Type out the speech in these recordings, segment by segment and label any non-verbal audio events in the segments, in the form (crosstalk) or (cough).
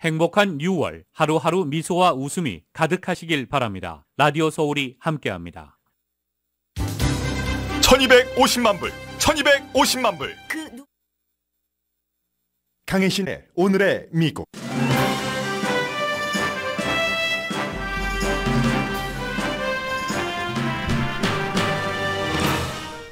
행복한 6월 하루하루 미소와 웃음이 가득하시길 바랍니다. 라디오 서울이 함께합니다. 1250만 불, 1250만 불. 그... 강혜신의 오늘의 미국.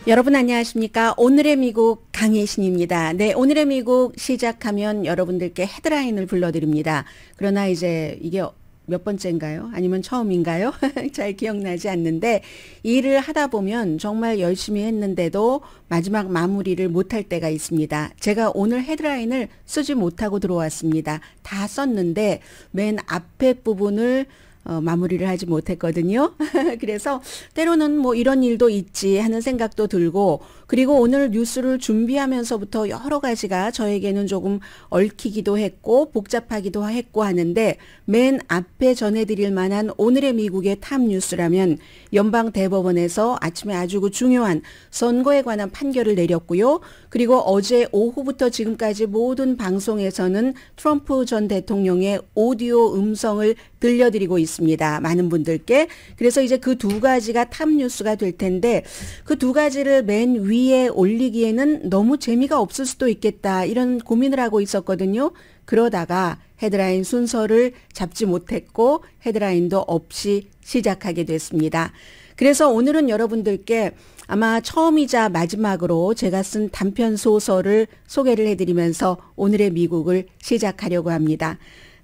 여러분 안녕하십니까? 오늘의 미국 강혜신입니다. 네, 오늘의 미국 시작하면 여러분들께 헤드라인을 불러드립니다. 그러나 이제 이게 몇 번째인가요? 아니면 처음인가요? (laughs) 잘 기억나지 않는데 일을 하다 보면 정말 열심히 했는데도 마지막 마무리를 못할 때가 있습니다. 제가 오늘 헤드라인을 쓰지 못하고 들어왔습니다. 다 썼는데 맨 앞에 부분을 어, 마무리를 하지 못했거든요. (laughs) 그래서 때로는 뭐 이런 일도 있지 하는 생각도 들고 그리고 오늘 뉴스를 준비하면서부터 여러 가지가 저에게는 조금 얽히기도 했고 복잡하기도 했고 하는데 맨 앞에 전해드릴 만한 오늘의 미국의 탑 뉴스라면 연방 대법원에서 아침에 아주 그 중요한 선거에 관한 판결을 내렸고요. 그리고 어제 오후부터 지금까지 모든 방송에서는 트럼프 전 대통령의 오디오 음성을 들려드리고 있습니다. 많은 분들께. 그래서 이제 그 두 가지가 탑 뉴스가 될 텐데 그 두 가지를 맨 위. 에 위에 올리기에는 너무 재미가 없을 수도 있겠다 이런 고민을 하고 있었거든요. 그러다가 헤드라인 순서를 잡지 못했고 헤드라인도 없이 시작하게 됐습니다. 그래서 오늘은 여러분들께 아마 처음이자 마지막으로 제가 쓴 단편 소설을 소개를 해드리면서 오늘의 미국을 시작하려고 합니다.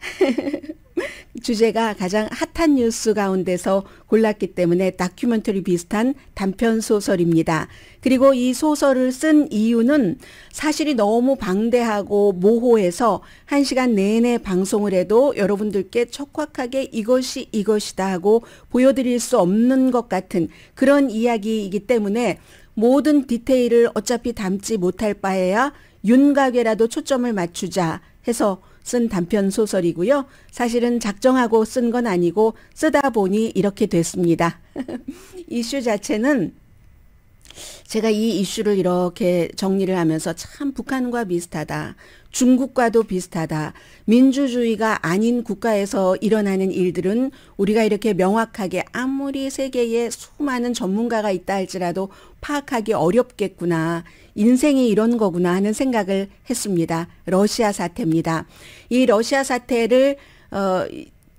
(laughs) 주제가 가장 핫한 뉴스 가운데서 골랐기 때문에 다큐멘터리 비슷한 단편 소설입니다. 그리고 이 소설을 쓴 이유는 사실이 너무 방대하고 모호해서 한 시간 내내 방송을 해도 여러분들께 척확하게 이것이 이것이다 하고 보여드릴 수 없는 것 같은 그런 이야기이기 때문에 모든 디테일을 어차피 담지 못할 바에야 윤곽에라도 초점을 맞추자 해서 쓴 단편 소설이고요. 사실은 작정하고 쓴 건 아니고 쓰다 보니 이렇게 됐습니다. (laughs) 이슈 자체는 제가 이 이슈를 이렇게 정리를 하면서 참 북한과 비슷하다. 중국과도 비슷하다. 민주주의가 아닌 국가에서 일어나는 일들은 우리가 이렇게 명확하게 아무리 세계에 수많은 전문가가 있다 할지라도 파악하기 어렵겠구나. 인생이 이런 거구나 하는 생각을 했습니다. 러시아 사태입니다. 이 러시아 사태를 어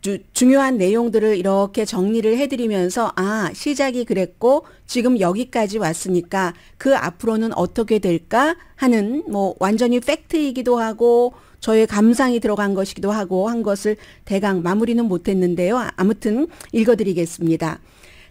주, 중요한 내용들을 이렇게 정리를 해드리면서 아 시작이 그랬고 지금 여기까지 왔으니까 그 앞으로는 어떻게 될까 하는 뭐 완전히 팩트이기도 하고 저의 감상이 들어간 것이기도 하고 한 것을 대강 마무리는 못했는데요. 아무튼 읽어드리겠습니다.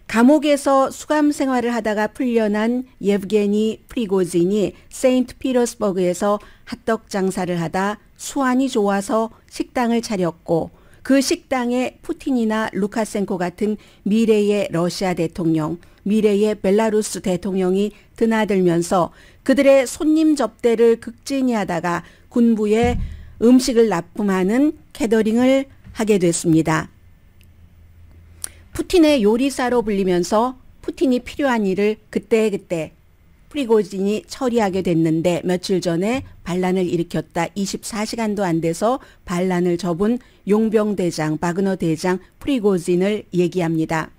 감옥에서 수감 생활을 하다가 풀려난 예브게니 프리고진이 세인트 피러스버그에서 핫떡 장사를 하다 수완이 좋아서 식당을 차렸고 그 식당에 푸틴이나 루카센코 같은 미래의 러시아 대통령, 미래의 벨라루스 대통령이 드나들면서 그들의 손님 접대를 극진히 하다가 군부에 음식을 납품하는 캐더링을 하게 됐습니다. 푸틴의 요리사로 불리면서 푸틴이 필요한 일을 그때그때 프리고진이 처리하게 됐는데 며칠 전에 반란을 일으켰다 24시간도 안 돼서 반란을 접은 용병대장 바그너 대장 프리고진을 얘기합니다.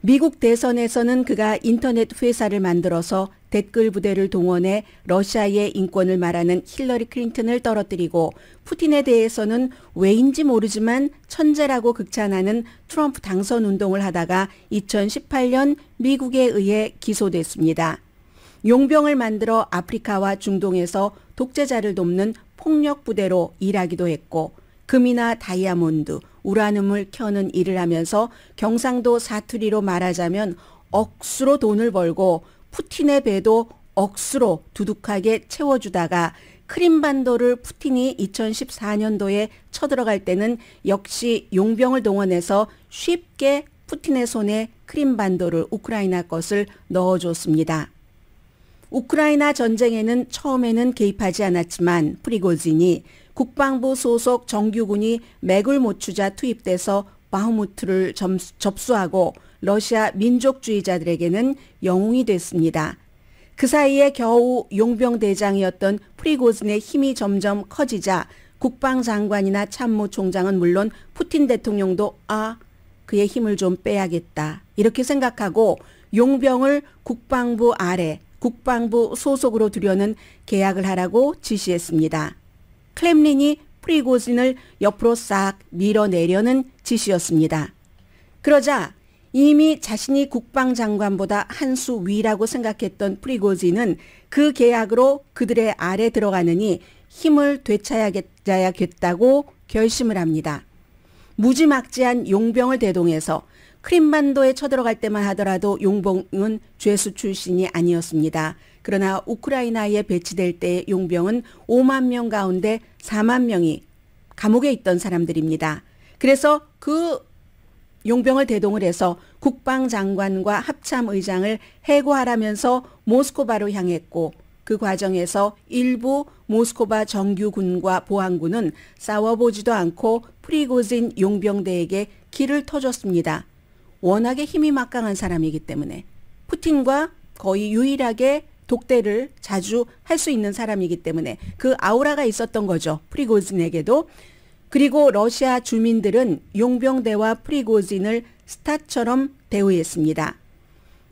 미국 대선에서는 그가 인터넷 회사를 만들어서 댓글 부대를 동원해 러시아의 인권을 말하는 힐러리 클린턴을 떨어뜨리고 푸틴에 대해서는 왜인지 모르지만 천재라고 극찬하는 트럼프 당선 운동을 하다가 2018년 미국에 의해 기소됐습니다. 용병을 만들어 아프리카와 중동에서 독재자를 돕는 폭력 부대로 일하기도 했고 금이나 다이아몬드, 우라늄을 켜는 일을 하면서 경상도 사투리로 말하자면 억수로 돈을 벌고 푸틴의 배도 억수로 두둑하게 채워주다가 크림반도를 푸틴이 2014년도에 쳐들어갈 때는 역시 용병을 동원해서 쉽게 푸틴의 손에 크림반도를 우크라이나 것을 넣어줬습니다. 우크라이나 전쟁에는 처음에는 개입하지 않았지만 프리고진이 국방부 소속 정규군이 맥을 못 추자 투입돼서 바흐무트를 점수, 접수하고 러시아 민족주의자들에게는 영웅이 됐습니다. 그 사이에 겨우 용병대장이었던 프리고진의 힘이 점점 커지자 국방장관이나 참모총장은 물론 푸틴 대통령도 아, 그의 힘을 좀 빼야겠다. 이렇게 생각하고 용병을 국방부 아래 국방부 소속으로 두려는 계약을 하라고 지시했습니다. 클렘린이 프리고진을 옆으로 싹 밀어내려는 지시였습니다. 그러자 이미 자신이 국방장관보다 한 수 위라고 생각했던 프리고진은 그 계약으로 그들의 아래 들어가느니 힘을 되찾아야겠다고 결심을 합니다. 무지막지한 용병을 대동해서 크림반도에 쳐들어갈 때만 하더라도 용봉은 죄수 출신이 아니었습니다. 그러나 우크라이나에 배치될 때 용병은 5만 명 가운데 4만 명이 감옥에 있던 사람들입니다. 그래서 그 용병을 대동을 해서 국방장관과 합참의장을 해고하라면서 모스코바로 향했고 그 과정에서 일부 모스코바 정규군과 보안군은 싸워보지도 않고 프리고진 용병대에게 길을 터줬습니다. 워낙에 힘이 막강한 사람이기 때문에 푸틴과 거의 유일하게 독대를 자주 할 수 있는 사람이기 때문에 그 아우라가 있었던 거죠. 프리고진에게도. 그리고 러시아 주민들은 용병대와 프리고진을 스타처럼 대우했습니다.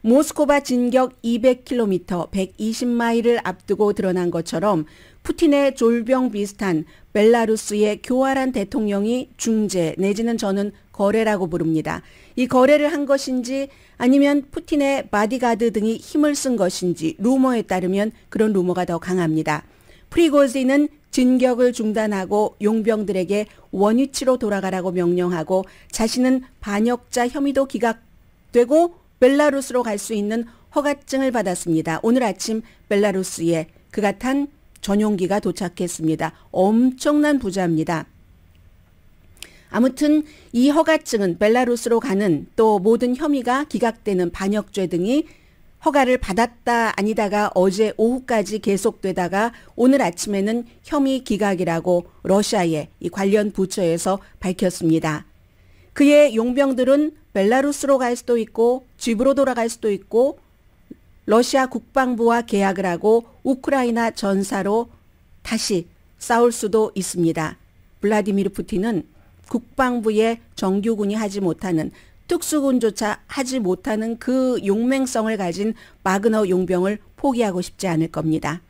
모스코바 진격 200km, 120마일을 앞두고 드러난 것처럼 푸틴의 졸병 비슷한 벨라루스의 교활한 대통령이 중재 내지는 저는 거래라고 부릅니다. 이 거래를 한 것인지 아니면 푸틴의 바디가드 등이 힘을 쓴 것인지 루머에 따르면 그런 루머가 더 강합니다. 프리고지는 진격을 중단하고 용병들에게 원위치로 돌아가라고 명령하고 자신은 반역자 혐의도 기각되고 벨라루스로 갈 수 있는 허가증을 받았습니다. 오늘 아침 벨라루스에 그가 탄 전용기가 도착했습니다. 엄청난 부자입니다. 아무튼 이 허가증은 벨라루스로 가는 또 모든 혐의가 기각되는 반역죄 등이 허가를 받았다 아니다가 어제 오후까지 계속되다가 오늘 아침에는 혐의 기각이라고 러시아의 이 관련 부처에서 밝혔습니다. 그의 용병들은 벨라루스로 갈 수도 있고 집으로 돌아갈 수도 있고 러시아 국방부와 계약을 하고 우크라이나 전사로 다시 싸울 수도 있습니다. 블라디미르 푸틴은 국방부의 정규군이 하지 못하는 특수군조차 하지 못하는 그 용맹성을 가진 마그너 용병을 포기하고 싶지 않을 겁니다.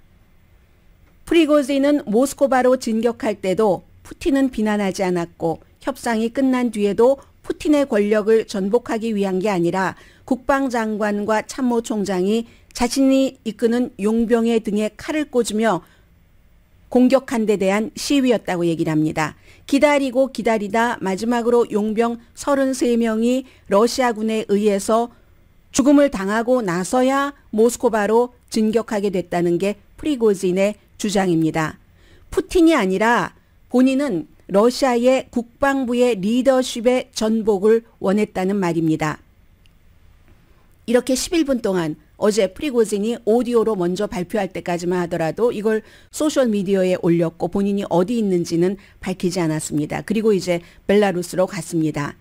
프리고지는 모스코바로 진격할 때도 푸틴은 비난하지 않았고 협상이 끝난 뒤에도 푸틴의 권력을 전복하기 위한 게 아니라 국방장관과 참모총장이 자신이 이끄는 용병의 등에 칼을 꽂으며 공격한 데 대한 시위였다고 얘기를 합니다. 기다리고 기다리다 마지막으로 용병 33명이 러시아군에 의해서 죽음을 당하고 나서야 모스코바로 진격하게 됐다는 게 프리고진의 주장입니다. 푸틴이 아니라 본인은 러시아의 국방부의 리더십의 전복을 원했다는 말입니다. 이렇게 11분 동안 어제 프리고진이 오디오로 먼저 발표할 때까지만 하더라도 이걸 소셜미디어에 올렸고 본인이 어디 있는지는 밝히지 않았습니다. 그리고 이제 벨라루스로 갔습니다.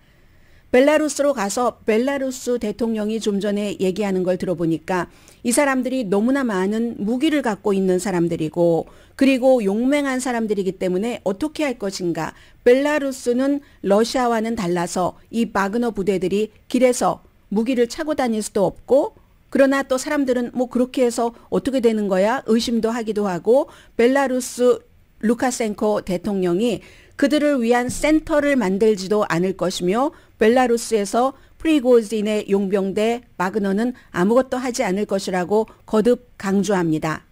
벨라루스로 가서 벨라루스 대통령이 좀 전에 얘기하는 걸 들어보니까 이 사람들이 너무나 많은 무기를 갖고 있는 사람들이고 그리고 용맹한 사람들이기 때문에 어떻게 할 것인가. 벨라루스는 러시아와는 달라서 이 바그너 부대들이 길에서 무기를 차고 다닐 수도 없고 그러나 또 사람들은 뭐 그렇게 해서 어떻게 되는 거야 의심도 하기도 하고 벨라루스 루카센코 대통령이 그들을 위한 센터를 만들지도 않을 것이며 벨라루스에서 프리고진의 용병대 마그너는 아무것도 하지 않을 것이라고 거듭 강조합니다.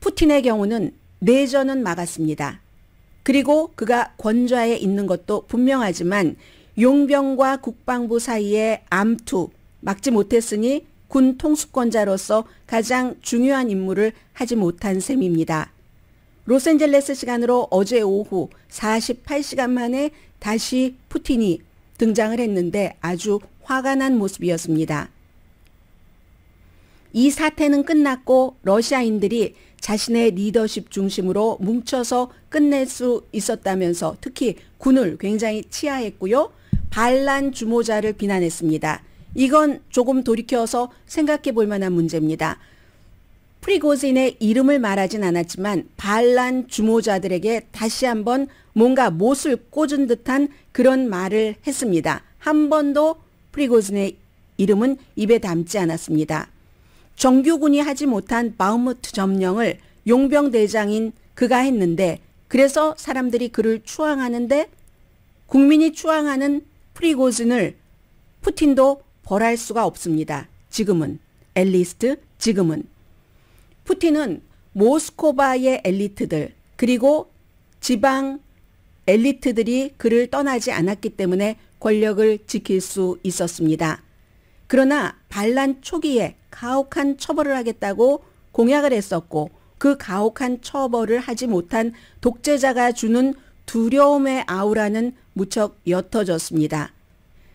푸틴의 경우는 내전은 막았습니다. 그리고 그가 권좌에 있는 것도 분명하지만 용병과 국방부 사이의 암투, 막지 못했으니 군 통수권자로서 가장 중요한 임무를 하지 못한 셈입니다. 로스앤젤레스 시간으로 어제 오후 48시간 만에 다시 푸틴이 등장을 했는데 아주 화가 난 모습이었습니다. 이 사태는 끝났고 러시아인들이 자신의 리더십 중심으로 뭉쳐서 끝낼 수 있었다면서 특히 군을 굉장히 치하했고요. 반란 주모자를 비난했습니다. 이건 조금 돌이켜서 생각해 볼 만한 문제입니다. 프리고진의 이름을 말하진 않았지만 반란 주모자들에게 다시 한번 뭔가 못을 꽂은 듯한 그런 말을 했습니다. 한 번도 프리고진의 이름은 입에 담지 않았습니다. 정규군이 하지 못한 바흐무트 점령을 용병대장인 그가 했는데 그래서 사람들이 그를 추앙하는데 국민이 추앙하는 프리고진을 푸틴도 벌할 수가 없습니다. 지금은. 엘리스트 지금은. 푸틴은 모스코바의 엘리트들 그리고 지방 엘리트들이 그를 떠나지 않았기 때문에 권력을 지킬 수 있었습니다. 그러나 반란 초기에 가혹한 처벌을 하겠다고 공약을 했었고 그 가혹한 처벌을 하지 못한 독재자가 주는 두려움의 아우라는 무척 옅어졌습니다.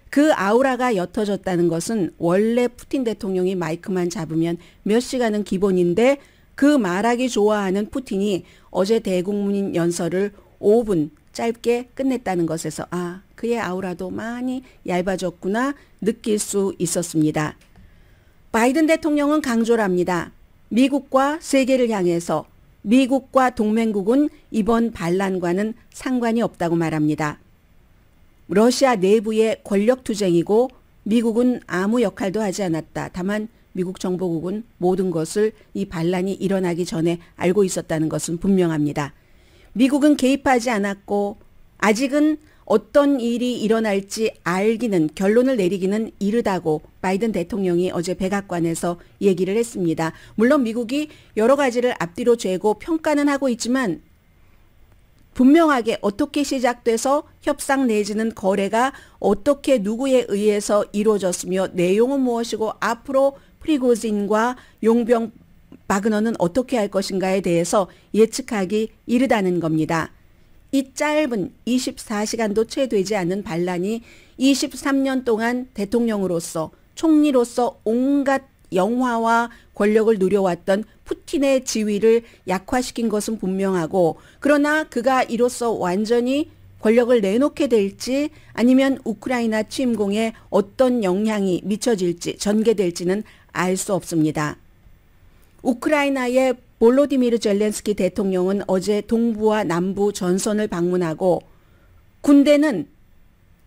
그 아우라가 옅어졌다는 것은 원래 푸틴 대통령이 마이크만 잡으면 몇 시간은 기본인데 그 말하기 좋아하는 푸틴이 어제 대국민 연설을 5분 짧게 끝냈다는 것에서 아, 그의 아우라도 많이 얇아졌구나 느낄 수 있었습니다. 바이든 대통령은 강조를 합니다. 미국과 세계를 향해서 미국과 동맹국은 이번 반란과는 상관이 없다고 말합니다. 러시아 내부의 권력 투쟁이고 미국은 아무 역할도 하지 않았다. 다만 미국 정보국은 모든 것을 이 반란이 일어나기 전에 알고 있었다는 것은 분명합니다. 미국은 개입하지 않았고 아직은 어떤 일이 일어날지 알기는 결론을 내리기는 이르다고 바이든 대통령이 어제 백악관에서 얘기를 했습니다. 물론 미국이 여러 가지를 앞뒤로 재고 평가는 하고 있지만 분명하게 어떻게 시작돼서 협상 내지는 거래가 어떻게 누구에 의해서 이루어졌으며 내용은 무엇이고 앞으로 프리고진과 용병 바그너는 어떻게 할 것인가에 대해서 예측하기 이르다는 겁니다. 이 짧은 24시간도 채 되지 않는 반란이 23년 동안 대통령으로서 총리로서 온갖 영화와 권력을 누려왔던 푸틴의 지위를 약화시킨 것은 분명하고 그러나 그가 이로써 완전히 권력을 내놓게 될지 아니면 우크라이나 침공에 어떤 영향이 미쳐질지 전개될지는 알 수 없습니다. 우크라이나의 볼로디미르 젤렌스키 대통령은 어제 동부와 남부 전선을 방문하고 군대는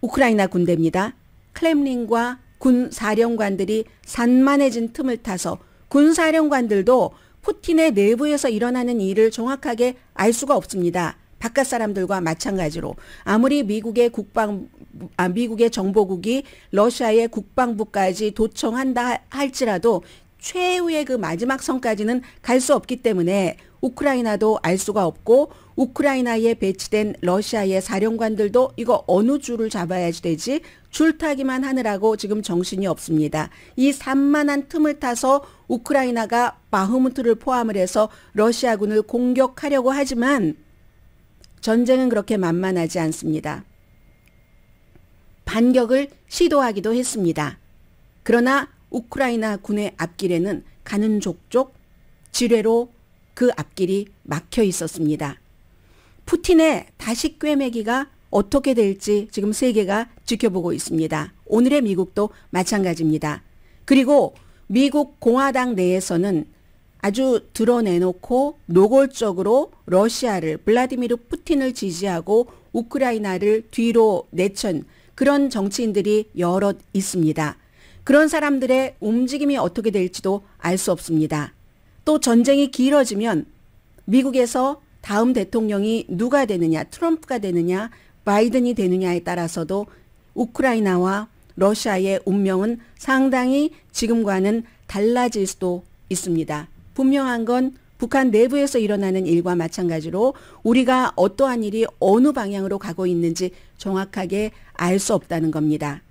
우크라이나 군대입니다. 클렘린과 군 사령관들이 산만해진 틈을 타서 군 사령관들도 푸틴의 내부에서 일어나는 일을 정확하게 알 수가 없습니다. 바깥 사람들과 마찬가지로 아무리 미국의 국방 아, 미국의 정보국이 러시아의 국방부까지 도청한다 할지라도 최후의 그 마지막 선까지는 갈 수 없기 때문에 우크라이나도 알 수가 없고 우크라이나에 배치된 러시아의 사령관들도 이거 어느 줄을 잡아야지 되지 줄타기만 하느라고 지금 정신이 없습니다. 이 산만한 틈을 타서 우크라이나가 바흐무트를 포함을 해서 러시아군을 공격하려고 하지만 전쟁은 그렇게 만만하지 않습니다. 반격을 시도하기도 했습니다. 그러나 우크라이나 군의 앞길에는 가는 족족 지뢰로 그 앞길이 막혀 있었습니다. 푸틴의 다시 꿰매기가 어떻게 될지 지금 세계가 지켜보고 있습니다. 오늘의 미국도 마찬가지입니다. 그리고 미국 공화당 내에서는 아주 드러내놓고 노골적으로 러시아를 블라디미르 푸틴을 지지하고 우크라이나를 뒤로 내천 그런 정치인들이 여럿 있습니다. 그런 사람들의 움직임이 어떻게 될지도 알 수 없습니다. 또 전쟁이 길어지면 미국에서 다음 대통령이 누가 되느냐, 트럼프가 되느냐, 바이든이 되느냐에 따라서도 우크라이나와 러시아의 운명은 상당히 지금과는 달라질 수도 있습니다. 분명한 건 북한 내부에서 일어나는 일과 마찬가지로 우리가 어떠한 일이 어느 방향으로 가고 있는지 정확하게 알 수 없다는 겁니다.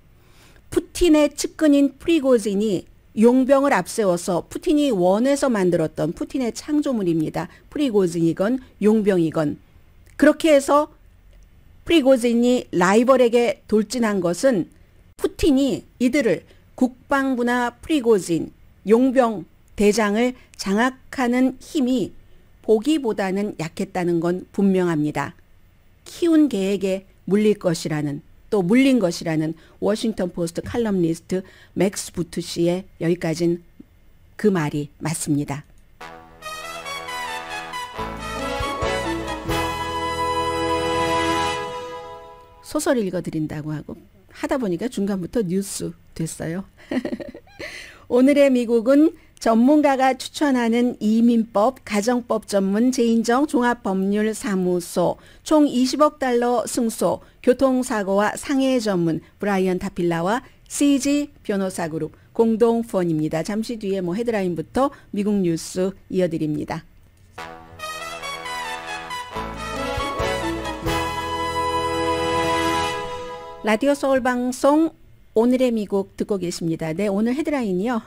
푸틴의 측근인 프리고진이 용병을 앞세워서 푸틴이 원해서 만들었던 푸틴의 창조물입니다. 프리고진이건 용병이건 그렇게 해서 프리고진이 라이벌에게 돌진한 것은 푸틴이 이들을 국방부나 프리고진, 용병 대장을 장악하는 힘이 보기보다는 약했다는 건 분명합니다. 키운 개에게 물릴 것이라는 또 물린 것이라는 워싱턴 포스트 칼럼니스트 맥스 부트 씨의 여기까진 그 말이 맞습니다. 소설 읽어드린다고 하고 하다 보니까 중간부터 뉴스 됐어요. (laughs) 오늘의 미국은 전문가가 추천하는 이민법 가정법 전문 재인정 종합법률사무소 총 20억 달러 승소 교통사고와 상해 전문 브라이언 타필라와 CG 변호사 그룹 공동 후원입니다. 잠시 뒤에 뭐 헤드라인부터 미국 뉴스 이어드립니다. 라디오 서울 방송 오늘의 미국 듣고 계십니다. 네, 오늘 헤드라인이요.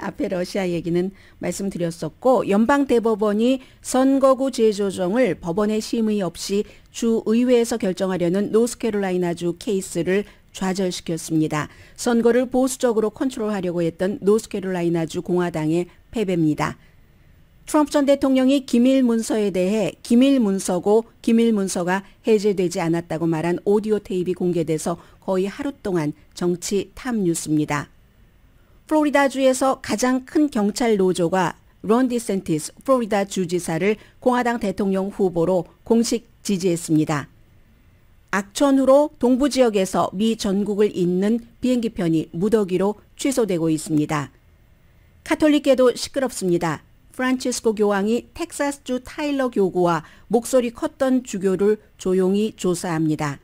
(laughs) 앞에 러시아 얘기는 말씀드렸었고, 연방대법원이 선거구 재조정을 법원의 심의 없이 주의회에서 결정하려는 노스캐롤라이나주 케이스를 좌절시켰습니다. 선거를 보수적으로 컨트롤하려고 했던 노스캐롤라이나주 공화당의 패배입니다. 트럼프 전 대통령이 기밀 문서에 대해 기밀 문서고 기밀 문서가 해제되지 않았다고 말한 오디오 테이프가 공개돼서 거의 하루 동안 정치 탐뉴스입니다. 플로리다주에서 가장 큰 경찰 노조가 론 디센티스 플로리다 주지사를 공화당 대통령 후보로 공식 지지했습니다. 악천후로 동부 지역에서 미 전국을 잇는 비행기편이 무더기로 취소되고 있습니다. 카톨릭계도 시끄럽습니다. 프란치스코 교황이 텍사스주 타일러 교구와 목소리 컸던 주교를 조용히 조사합니다.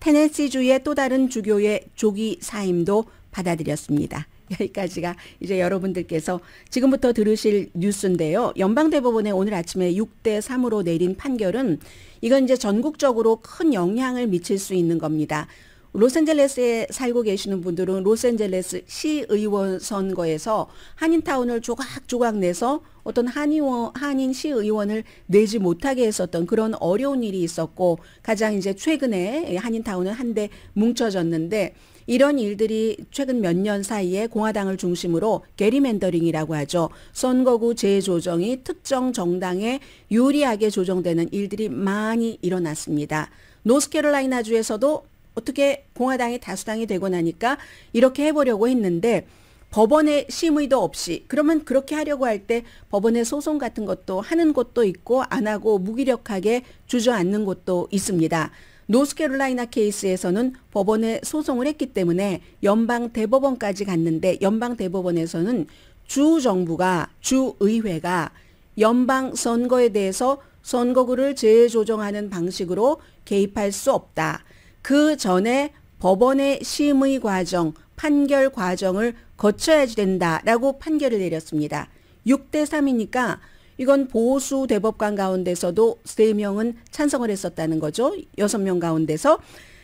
테네시주의 또 다른 주교의 조기 사임도 받아들였습니다. (laughs) 여기까지가 이제 여러분들께서 지금부터 들으실 뉴스인데요. 연방대법원의 오늘 아침에 6대 3으로 내린 판결은 이건 이제 전국적으로 큰 영향을 미칠 수 있는 겁니다. 로스앤젤레스에 살고 계시는 분들은 로스앤젤레스 시의원 선거에서 한인타운을 조각조각 내서 어떤 한의원, 한인 시의원을 내지 못하게 했었던 그런 어려운 일이 있었고 가장 이제 최근에 한인타운은 한데 뭉쳐졌는데 이런 일들이 최근 몇 년 사이에 공화당을 중심으로 게리맨더링이라고 하죠. 선거구 재조정이 특정 정당에 유리하게 조정되는 일들이 많이 일어났습니다. 노스캐롤라이나주에서도 어떻게 공화당이 다수당이 되고 나니까 이렇게 해보려고 했는데 법원의 심의도 없이 그러면 그렇게 하려고 할 때 법원의 소송 같은 것도 하는 것도 있고 안 하고 무기력하게 주저앉는 것도 있습니다. 노스캐롤라이나 케이스에서는 법원에 소송을 했기 때문에 연방 대법원까지 갔는데 연방 대법원에서는 주 정부가 주 의회가 연방 선거에 대해서 선거구를 재조정하는 방식으로 개입할 수 없다. 그 전에 법원의 심의 과정, 판결 과정을 거쳐야지 된다라고 판결을 내렸습니다. 6대 3이니까 이건 보수 대법관 가운데서도 3명은 찬성을 했었다는 거죠. 6명 가운데서.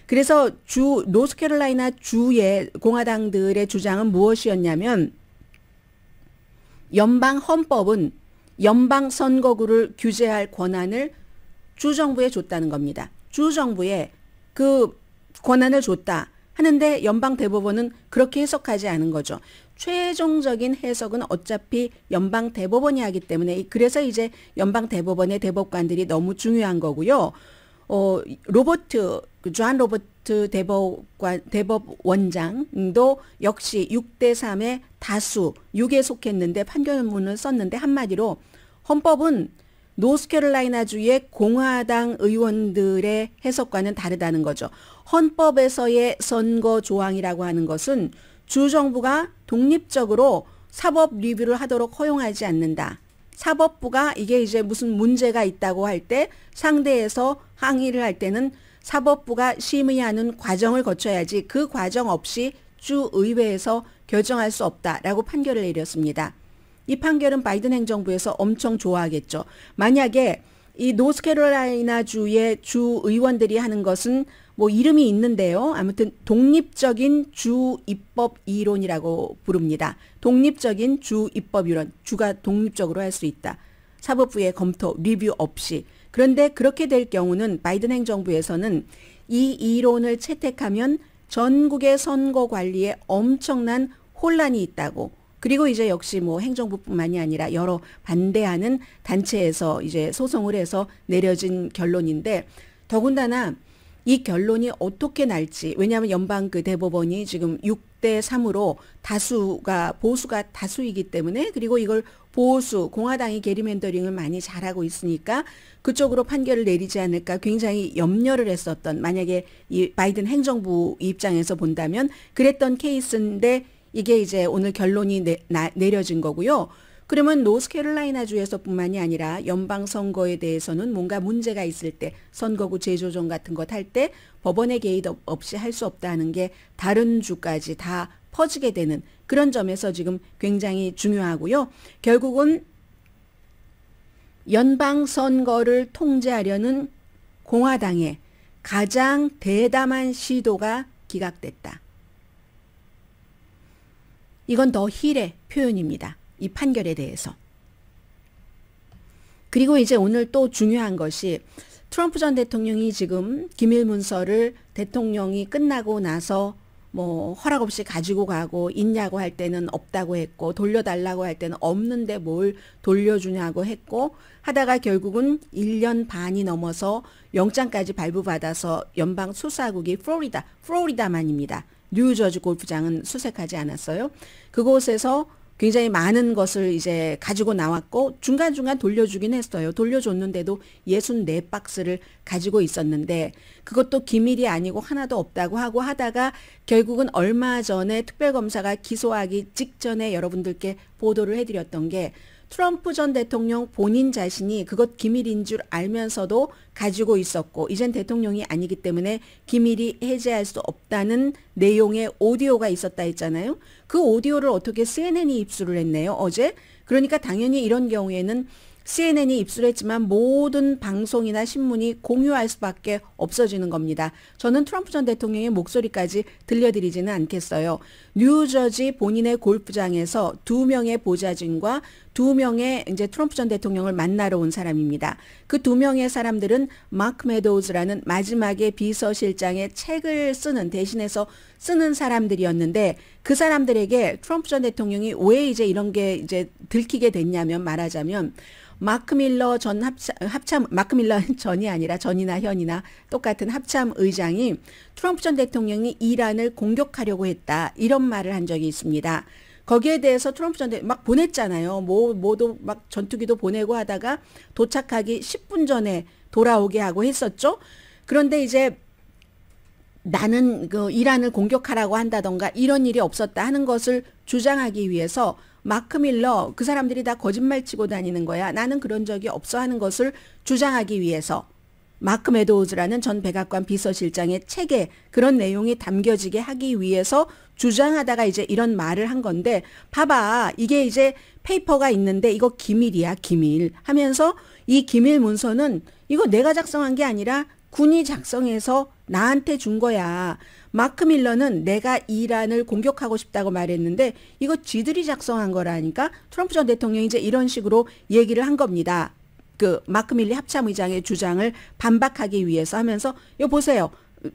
그래서 주 노스캐롤라이나 주의 공화당들의 주장은 무엇이었냐면 연방 헌법은 연방 선거구를 규제할 권한을 주 정부에 줬다는 겁니다. 주 정부에 그 권한을 줬다 하는데 연방 대법원은 그렇게 해석하지 않은 거죠. 최종적인 해석은 어차피 연방 대법원이 하기 때문에 그래서 이제 연방 대법원의 대법관들이 너무 중요한 거고요. 어 로버트 주한 그 로버트 대법관 대법원장도 역시 6대 3의 다수 6에 속했는데 판결문을 썼는데 한마디로 헌법은 노스캐롤라이나주의 공화당 의원들의 해석과는 다르다는 거죠. 헌법에서의 선거 조항이라고 하는 것은 주 정부가 독립적으로 사법 리뷰를 하도록 허용하지 않는다. 사법부가 이게 이제 무슨 문제가 있다고 할 때 상대에서 항의를 할 때는 사법부가 심의하는 과정을 거쳐야지 그 과정 없이 주의회에서 결정할 수 없다라고 판결을 내렸습니다. 이 판결은 바이든 행정부에서 엄청 좋아하겠죠. 만약에 이 노스캐롤라이나 주의 주 의원들이 하는 것은 뭐 이름이 있는데요. 아무튼 독립적인 주 입법 이론이라고 부릅니다. 독립적인 주 입법 이론. 주가 독립적으로 할 수 있다. 사법부의 검토, 리뷰 없이. 그런데 그렇게 될 경우는 바이든 행정부에서는 이 이론을 채택하면 전국의 선거 관리에 엄청난 혼란이 있다고 그리고 이제 역시 뭐 행정부뿐만이 아니라 여러 반대하는 단체에서 이제 소송을 해서 내려진 결론인데 더군다나 이 결론이 어떻게 날지 왜냐하면 연방 그 대법원이 지금 6대 3으로 다수가 보수가 다수이기 때문에 그리고 이걸 보수 공화당이 게리맨더링을 많이 잘하고 있으니까 그쪽으로 판결을 내리지 않을까 굉장히 염려를 했었던 만약에 이 바이든 행정부 입장에서 본다면 그랬던 케이스인데 이게 이제 오늘 결론이 내, 나, 내려진 거고요. 그러면 노스캐롤라이나주에서뿐만이 아니라 연방 선거에 대해서는 뭔가 문제가 있을 때 선거구 재조정 같은 것 할 때 법원의 개입 없이 할 수 없다는 게 다른 주까지 다 퍼지게 되는 그런 점에서 지금 굉장히 중요하고요. 결국은 연방 선거를 통제하려는 공화당의 가장 대담한 시도가 기각됐다. 이건 더 힐의 표현입니다. 이 판결에 대해서. 그리고 이제 오늘 또 중요한 것이 트럼프 전 대통령이 지금 기밀 문서를 대통령이 끝나고 나서 뭐 허락 없이 가지고 가고 있냐고 할 때는 없다고 했고 돌려달라고 할 때는 없는데 뭘 돌려주냐고 했고 하다가 결국은 1년 반이 넘어서 영장까지 발부받아서 연방 수사국이 플로리다, 플로리다만입니다. 뉴저지 골프장은 수색하지 않았어요. 그곳에서 굉장히 많은 것을 이제 가지고 나왔고 중간중간 돌려주긴 했어요. 돌려줬는데도 64박스를 가지고 있었는데 그것도 기밀이 아니고 하나도 없다고 하고 하다가 결국은 얼마 전에 특별검사가 기소하기 직전에 여러분들께 보도를 해드렸던 게 트럼프 전 대통령 본인 자신이 그것 기밀인 줄 알면서도 가지고 있었고 이젠 대통령이 아니기 때문에 기밀이 해제할 수 없다는 내용의 오디오가 있었다 했잖아요. 그 오디오를 어떻게 CNN이 입수를 했네요. 어제. 그러니까 당연히 이런 경우에는 CNN이 입수했지만 를 모든 방송이나 신문이 공유할 수밖에 없어지는 겁니다. 저는 트럼프 전 대통령의 목소리까지 들려드리지는 않겠어요. 뉴저지 본인의 골프장에서 두 명의 보좌진과 두 명의 이제 트럼프 전 대통령을 만나러 온 사람입니다. 그 두 명의 사람들은 마크 메도우즈라는 마지막에 비서실장의 책을 쓰는 대신해서 쓰는 사람들이었는데 그 사람들에게 트럼프 전 대통령이 왜 이제 이런 게 이제 들키게 됐냐면 말하자면 마크 밀러 전 합참, 합참 마크 밀러 (laughs) 전이 아니라 전이나 현이나 똑같은 합참 의장이 트럼프 전 대통령이 이란을 공격하려고 했다 이런 말을 한 적이 있습니다. 거기에 대해서 트럼프 전 대통령 막 보냈잖아요. 뭐 뭐도 막 전투기도 보내고 하다가 도착하기 10분 전에 돌아오게 하고 했었죠. 그런데 이제 나는 그 이란을 공격하라고 한다던가 이런 일이 없었다 하는 것을 주장하기 위해서 마크 밀러 그 사람들이 다 거짓말 치고 다니는 거야. 나는 그런 적이 없어 하는 것을 주장하기 위해서 마크 메도우즈라는 전 백악관 비서실장의 책에 그런 내용이 담겨지게 하기 위해서 주장하다가 이제 이런 말을 한 건데 봐봐 이게 이제 페이퍼가 있는데 이거 기밀이야 기밀 하면서 이 기밀 문서는 이거 내가 작성한 게 아니라 군이 작성해서 나한테 준 거야. 마크 밀러는 내가 이란을 공격하고 싶다고 말했는데 이거 지들이 작성한 거라니까 트럼프 전 대통령이 이제 이런 식으로 얘기를 한 겁니다. 그 마크 밀리 합참 의장의 주장을 반박하기 위해서 하면서 요 보세요.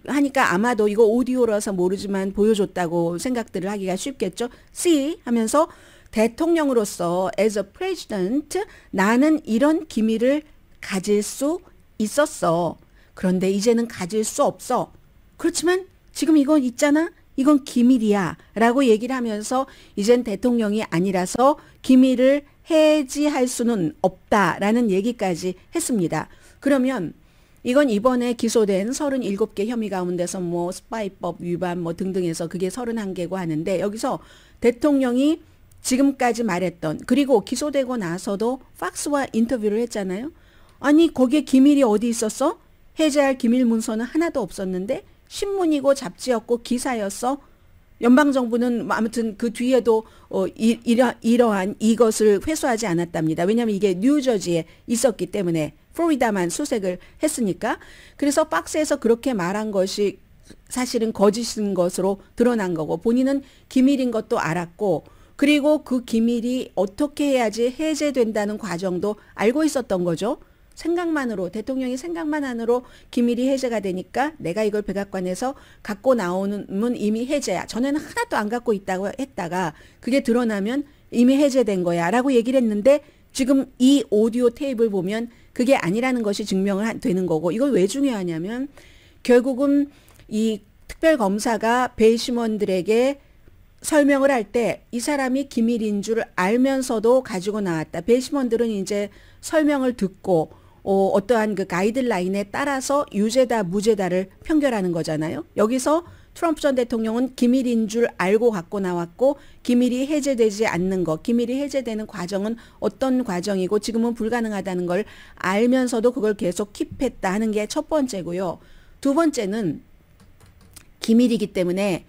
하니까 아마도 이거 오디오라서 모르지만 보여줬다고 생각들을 하기가 쉽겠죠. C 하면서 대통령으로서 as a president 나는 이런 기밀을 가질 수 있었어. 그런데 이제는 가질 수 없어. 그렇지만 지금 이건 있잖아. 이건 기밀이야. 라고 얘기를 하면서 이젠 대통령이 아니라서 기밀을 해지할 수는 없다라는 얘기까지 했습니다. 그러면 이건 이번에 기소된 37개 혐의 가운데서 뭐 스파이법 위반 뭐 등등해서 그게 31개고 하는데 여기서 대통령이 지금까지 말했던 그리고 기소되고 나서도 팍스와 인터뷰를 했잖아요. 아니 거기에 기밀이 어디 있었어? 해제할 기밀 문서는 하나도 없었는데 신문이고 잡지였고 기사였어 연방 정부는 뭐 아무튼 그 뒤에도 어 이, 이러, 이러한 이것을 회수하지 않았답니다. 왜냐하면 이게 뉴저지에 있었기 때문에 플로리다만 수색을 했으니까 그래서 박스에서 그렇게 말한 것이 사실은 거짓인 것으로 드러난 거고 본인은 기밀인 것도 알았고 그리고 그 기밀이 어떻게 해야지 해제된다는 과정도 알고 있었던 거죠. 생각만으로 대통령이 생각만 안으로 기밀이 해제가 되니까 내가 이걸 백악관에서 갖고 나오는 이미 해제야. 전에는 하나도 안 갖고 있다고 했다가 그게 드러나면 이미 해제된 거야라고 얘기를 했는데 지금 이 오디오 테이블 보면 그게 아니라는 것이 증명을 되는 거고 이걸 왜 중요하냐면 결국은 이 특별 검사가 배 심원들에게 설명을 할 때 이 사람이 기밀인 줄 알면서도 가지고 나왔다. 배심원들은 이제 설명을 듣고 어, 어떠한 그 가이드라인에 따라서 유죄다 무죄다를 평결하는 거잖아요. 여기서 트럼프 전 대통령은 기밀인 줄 알고 갖고 나왔고 기밀이 해제되지 않는 것, 기밀이 해제되는 과정은 어떤 과정이고 지금은 불가능하다는 걸 알면서도 그걸 계속 킵했다 하는 게 첫 번째고요. 두 번째는 기밀이기 때문에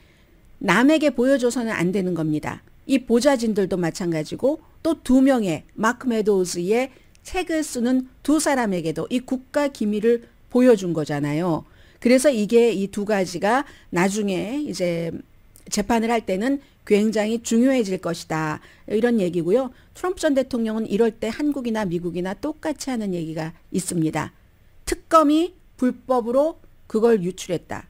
남에게 보여줘서는 안 되는 겁니다. 이 보좌진들도 마찬가지고 또 두 명의 마크 메도우즈의 책을 쓰는 두 사람에게도 이 국가 기밀을 보여준 거잖아요. 그래서 이게 이 두 가지가 나중에 이제 재판을 할 때는 굉장히 중요해질 것이다. 이런 얘기고요. 트럼프 전 대통령은 이럴 때 한국이나 미국이나 똑같이 하는 얘기가 있습니다. 특검이 불법으로 그걸 유출했다.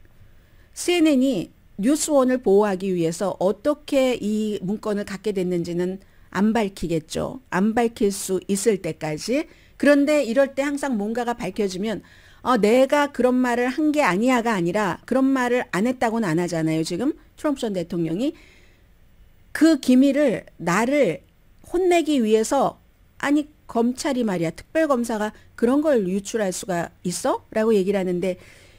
CNN이 뉴스원을 보호하기 위해서 어떻게 이 문건을 갖게 됐는지는 안 밝히겠죠. 안 밝힐 수 있을 때까지. 그런데 이럴 때 항상 뭔가가 밝혀지면 어, 내가 그런 말을 한 게 아니야가 아니라 그런 말을 안 했다고는 안 하잖아요. 지금 트럼프 전 대통령이 그 기밀을 나를 혼내기 위해서 아니 검찰이 말이야 특별검사가 그런 걸 유출할 수가 있어? 라고 얘기를 하는데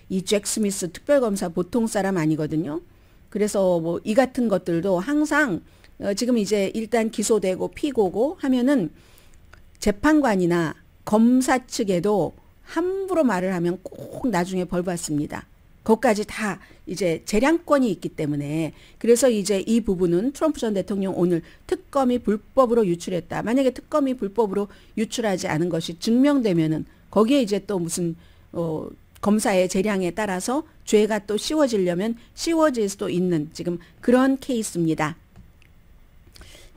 이 잭 스미스 특별검사 보통 사람 아니거든요. 그래서 뭐 이 같은 것들도 항상 어, 지금 이제 일단 기소되고 피고고 하면은 재판관이나 검사 측에도 함부로 말을 하면 꼭 나중에 벌 받습니다. 그것까지 다 이제 재량권이 있기 때문에 그래서 이제 이 부분은 트럼프 전 대통령 오늘 특검이 불법으로 유출했다. 만약에 특검이 불법으로 유출하지 않은 것이 증명되면은 거기에 이제 또 무슨 어 검사의 재량에 따라서 죄가 또 씌워지려면 씌워질 수도 있는 지금 그런 케이스입니다.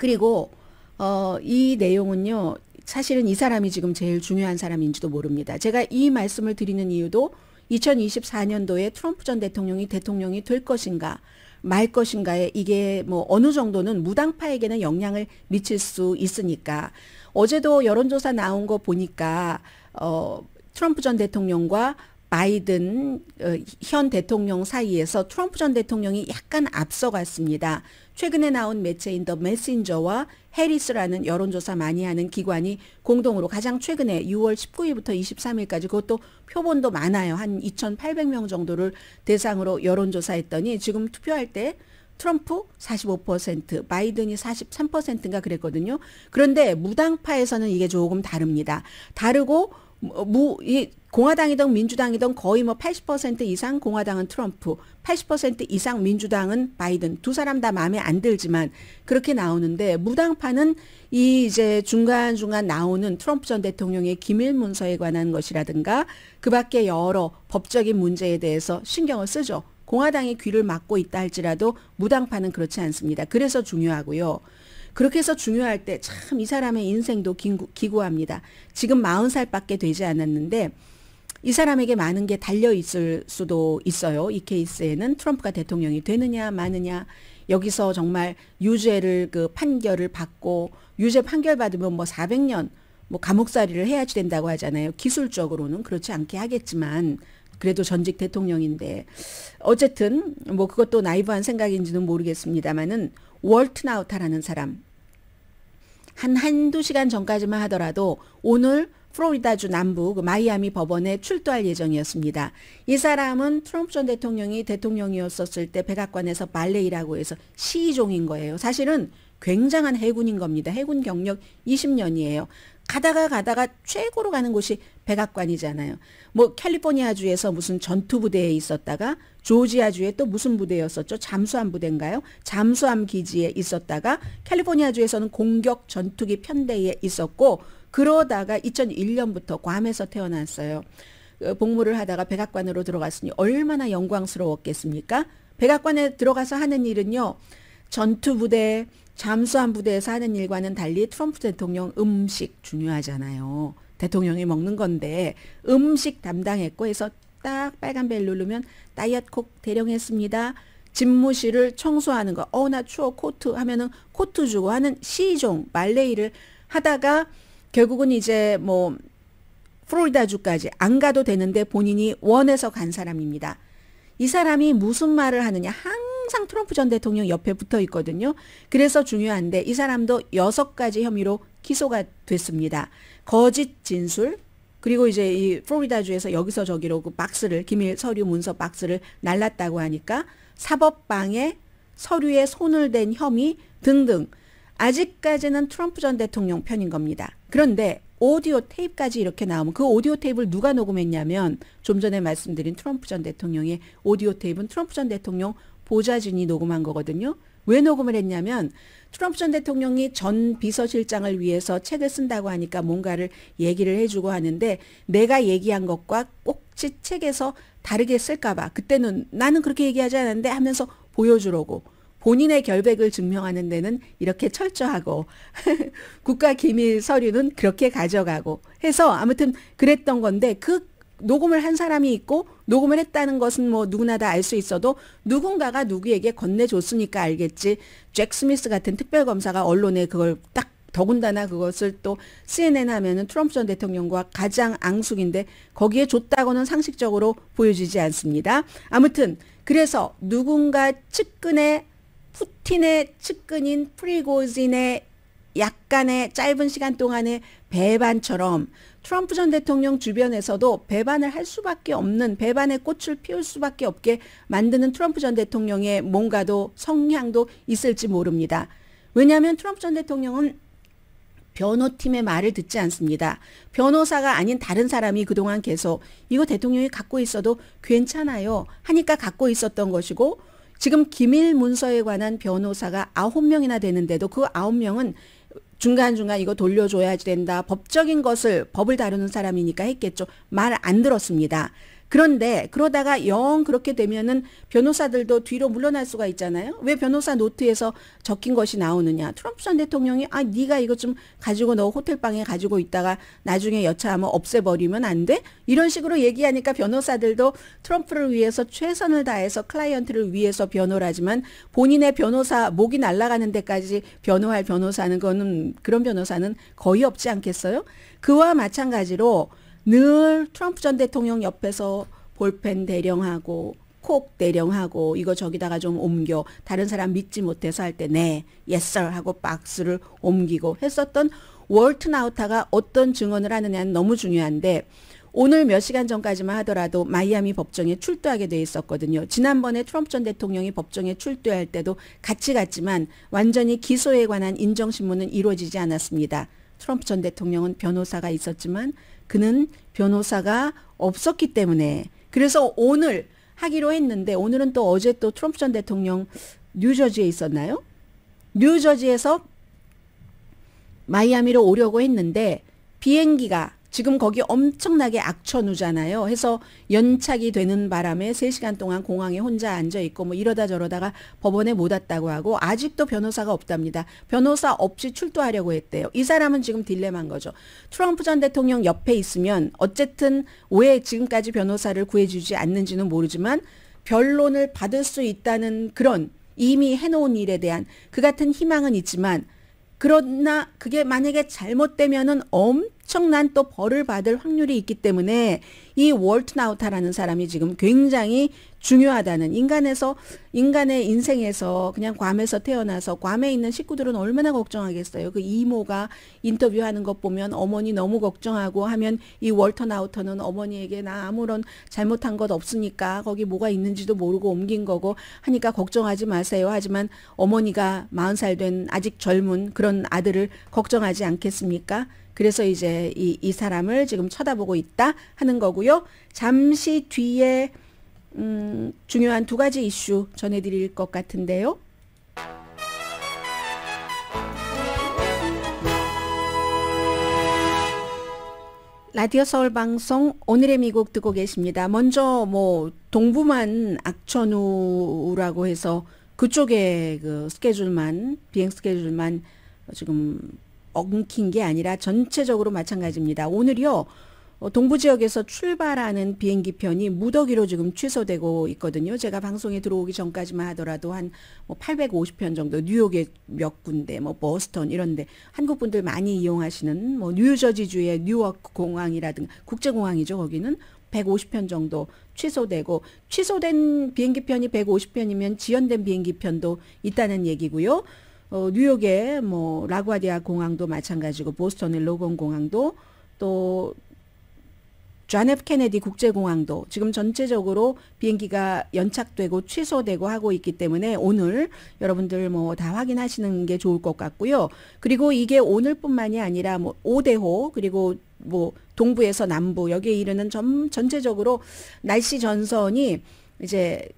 그리고 어, 이 내용은요. 사실은 이 사람이 지금 제일 중요한 사람인지도 모릅니다. 제가 이 말씀을 드리는 이유도 2024년도에 트럼프 전 대통령이 대통령이 될 것인가 말 것인가에 이게 뭐 어느 정도는 무당파에게는 영향을 미칠 수 있으니까 어제도 여론조사 나온 거 보니까 어 트럼프 전 대통령과 바이든 어, 현 대통령 사이에서 트럼프 전 대통령이 약간 앞서갔습니다. 최근에 나온 매체인 더 메신저와 해리스라는 여론조사 많이 하는 기관이 공동으로 가장 최근에 6월 19일부터 23일까지 그것도 표본도 많아요. 한 2,800명 정도를 대상으로 여론조사했더니 지금 투표할 때 트럼프 45%, 바이든이 43%인가 그랬거든요. 그런데 무당파에서는 이게 조금 다릅니다. 다르고 뭐, 무, 이 공화당이든 민주당이든 거의 뭐 80% 이상 공화당은 트럼프, 80% 이상 민주당은 바이든 두 사람 다 마음에 안 들지만 그렇게 나오는데 무당파는 이 이제 중간중간 나오는 트럼프 전 대통령의 기밀 문서에 관한 것이라든가 그 밖에 여러 법적인 문제에 대해서 신경을 쓰죠. 공화당이 귀를 막고 있다 할지라도 무당파는 그렇지 않습니다. 그래서 중요하고요. 그렇게 해서 중요할 때 참 이 사람의 인생도 기구합니다. 지금 40살밖에 되지 않았는데 이 사람에게 많은 게 달려 있을 수도 있어요. 이 케이스에는 트럼프가 대통령이 되느냐 마느냐 여기서 정말 유죄를 그 판결을 받고 유죄 판결 받으면 뭐 400년 뭐 감옥살이를 해야지 된다고 하잖아요. 기술적으로는 그렇지 않게 하겠지만 그래도 전직 대통령인데 어쨌든 뭐 그것도 나이브한 생각인지는 모르겠습니다만은 월트 나우타라는 사람. 한 한두 시간 전까지만 하더라도 오늘 플로리다주 남부 그 마이애미 법원에 출두할 예정이었습니다. 이 사람은 트럼프 전 대통령이 대통령이었었을 때 백악관에서 발레이라고 해서 시종인 거예요. 사실은 굉장한 해군인 겁니다. 해군 경력 20년이에요. 가다가 가다가 최고로 가는 곳이 백악관이잖아요. 뭐 캘리포니아주에서 무슨 전투부대에 있었다가 조지아주에 또 무슨 부대였었죠? 잠수함 부대인가요? 잠수함 기지에 있었다가 캘리포니아주에서는 공격 전투기 편대에 있었고 그러다가 2001년부터 괌에서 태어났어요. 그 복무를 하다가 백악관으로 들어갔으니 얼마나 영광스러웠겠습니까? 백악관에 들어가서 하는 일은요. 전투부대, 에 잠수함 부대에서 하는 일과는 달리 트럼프 대통령 음식 중요하잖아요. 대통령이 먹는 건데 음식 담당했고 해서 딱 빨간 벨 누르면 다이어트 콕 대령했습니다. 집무실을 청소하는 거, 어, 나 추워, 코트 하면은 코트 주고 하는 시종, 말레이를 하다가 결국은 이제 뭐, 플로리다주까지 안 가도 되는데 본인이 원해서 간 사람입니다. 이 사람이 무슨 말을 하느냐. 항상 항상 트럼프 전 대통령 옆에 붙어 있거든요. 그래서 중요한데 이 사람도 여섯 가지 혐의로 기소가 됐습니다. 거짓 진술, 그리고 이제 이 플로리다주에서 여기서 저기로 그 박스를 기밀 서류 문서 박스를 날랐다고 하니까 사법방해, 서류에 손을 댄 혐의 등등 아직까지는 트럼프 전 대통령 편인 겁니다. 그런데 오디오 테이프까지 이렇게 나오면 그 오디오 테이프를 누가 녹음했냐면 좀 전에 말씀드린 트럼프 전 대통령의 오디오 테이프는 트럼프 전 대통령 보좌진이 녹음한 거거든요. 왜 녹음을 했냐면 트럼프 전 대통령이 전 비서실장을 위해서 책을 쓴다고 하니까 뭔가를 얘기를 해주고 하는데 내가 얘기한 것과 꼭지 책에서 다르게 쓸까봐 그때는 나는 그렇게 얘기하지 않았는데 하면서 보여주려고 본인의 결백을 증명하는 데는 이렇게 철저하고 (laughs) 국가 기밀 서류는 그렇게 가져가고 해서 아무튼 그랬던 건데 그 녹음을 한 사람이 있고 녹음을 했다는 것은 뭐 누구나 다 알 수 있어도 누군가가 누구에게 건네줬으니까 알겠지. 잭 스미스 같은 특별검사가 언론에 그걸 딱 더군다나 그것을 또 CNN 하면은 트럼프 전 대통령과 가장 앙숙인데 거기에 줬다고는 상식적으로 보여지지 않습니다. 아무튼 그래서 누군가 측근의 푸틴의 측근인 프리고진의 약간의 짧은 시간 동안의 배반처럼 트럼프 전 대통령 주변에서도 배반을 할 수밖에 없는 배반의 꽃을 피울 수밖에 없게 만드는 트럼프 전 대통령의 뭔가도 성향도 있을지 모릅니다. 왜냐하면 트럼프 전 대통령은 변호팀의 말을 듣지 않습니다. 변호사가 아닌 다른 사람이 그동안 계속 이거 대통령이 갖고 있어도 괜찮아요 하니까 갖고 있었던 것이고 지금 기밀 문서에 관한 변호사가 아홉 명이나 되는데도 그 아홉 명은 중간중간 이거 돌려줘야 지 된다. 법적인 것을 법을 다루는 사람이니까 했겠죠. 말 안 들었습니다. 그런데 그러다가 영 그렇게 되면은 변호사들도 뒤로 물러날 수가 있잖아요. 왜 변호사 노트에서 적힌 것이 나오느냐? 트럼프 전 대통령이 아 네가 이거 좀 가지고 너 호텔 방에 가지고 있다가 나중에 여차하면 없애버리면 안 돼? 이런 식으로 얘기하니까 변호사들도 트럼프를 위해서 최선을 다해서 클라이언트를 위해서 변호를 하지만 본인의 변호사 목이 날아가는 데까지 변호할 변호사는 거는 그런 변호사는 거의 없지 않겠어요? 그와 마찬가지로 늘 트럼프 전 대통령 옆에서 볼펜 대령하고 콕 대령하고 이거 저기다가 좀 옮겨 다른 사람 믿지 못해서 할 때 네, yes 하고 박스를 옮기고 했었던 월트 나우타가 어떤 증언을 하느냐는 너무 중요한데 오늘 몇 시간 전까지만 하더라도 마이애미 법정에 출두하게 돼 있었거든요. 지난번에 트럼프 전 대통령이 법정에 출두할 때도 같이 갔지만 완전히 기소에 관한 인정신문은 이루어지지 않았습니다. 트럼프 전 대통령은 변호사가 있었지만 그는 변호사가 없었기 때문에 그래서 오늘 하기로 했는데 오늘은 또 어제 또 트럼프 전 대통령 뉴저지에 있었나요? 뉴저지에서 마이애미로 오려고 했는데 비행기가 지금 거기 엄청나게 악천후잖아요. 해서 연착이 되는 바람에 3시간 동안 공항에 혼자 앉아 있고 뭐 이러다 저러다가 법원에 못 왔다고 하고 아직도 변호사가 없답니다. 변호사 없이 출두하려고 했대요. 이 사람은 지금 딜레마인 거죠. 트럼프 전 대통령 옆에 있으면 어쨌든 왜 지금까지 변호사를 구해주지 않는지는 모르지만 변론을 받을 수 있다는 그런 이미 해놓은 일에 대한 그 같은 희망은 있지만 그러나 그게 만약에 잘못되면은 엄청난 또 벌을 받을 확률이 있기 때문에 이 월트나우타라는 사람이 지금 굉장히 중요하다는 인간에서 인간의 인생에서 그냥 괌에서 태어나서 괌에 있는 식구들은 얼마나 걱정하겠어요. 그 이모가 인터뷰하는 것 보면 어머니 너무 걱정하고 하면 이 월터 나우터는 어머니에게 나 아무런 잘못한 것 없으니까 거기 뭐가 있는지도 모르고 옮긴 거고 하니까 걱정하지 마세요. 하지만 어머니가 40살 된 아직 젊은 그런 아들을 걱정하지 않겠습니까? 그래서 이제 이, 이 사람을 지금 쳐다보고 있다 하는 거고요. 잠시 뒤에 음, 중요한 두 가지 이슈 전해드릴 것 같은데요. 라디오 서울 방송 오늘의 미국 듣고 계십니다. 먼저 뭐 동부만 악천후라고 해서 그쪽에 그 스케줄만 비행 스케줄만 지금 엉킨 게 아니라 전체적으로 마찬가지입니다. 오늘요. 어, 동부 지역에서 출발하는 비행기 편이 무더기로 지금 취소되고 있거든요. 제가 방송에 들어오기 전까지만 하더라도 한 뭐 850편 정도 뉴욕의 몇 군데, 뭐 버스턴 이런데 한국 분들 많이 이용하시는 뭐 뉴저지주의 뉴워크 공항이라든가 국제공항이죠. 거기는 150편 정도 취소되고 취소된 비행기 편이 150편이면 지연된 비행기 편도 있다는 얘기고요. 어, 뉴욕의 뭐 라과디아 공항도 마찬가지고 보스턴의 로건 공항도 또 존F 케네디 국제공항도 지금 전체적으로 비행기가 연착되고 취소되고 하고 있기 때문에 오늘 여러분들 뭐 다 확인하시는 게 좋을 것 같고요. 그리고 이게 오늘뿐만이 아니라 뭐 5대호 그리고 뭐 동부에서 남부 여기에 이르는 전, 전체적으로 날씨 전선이 이제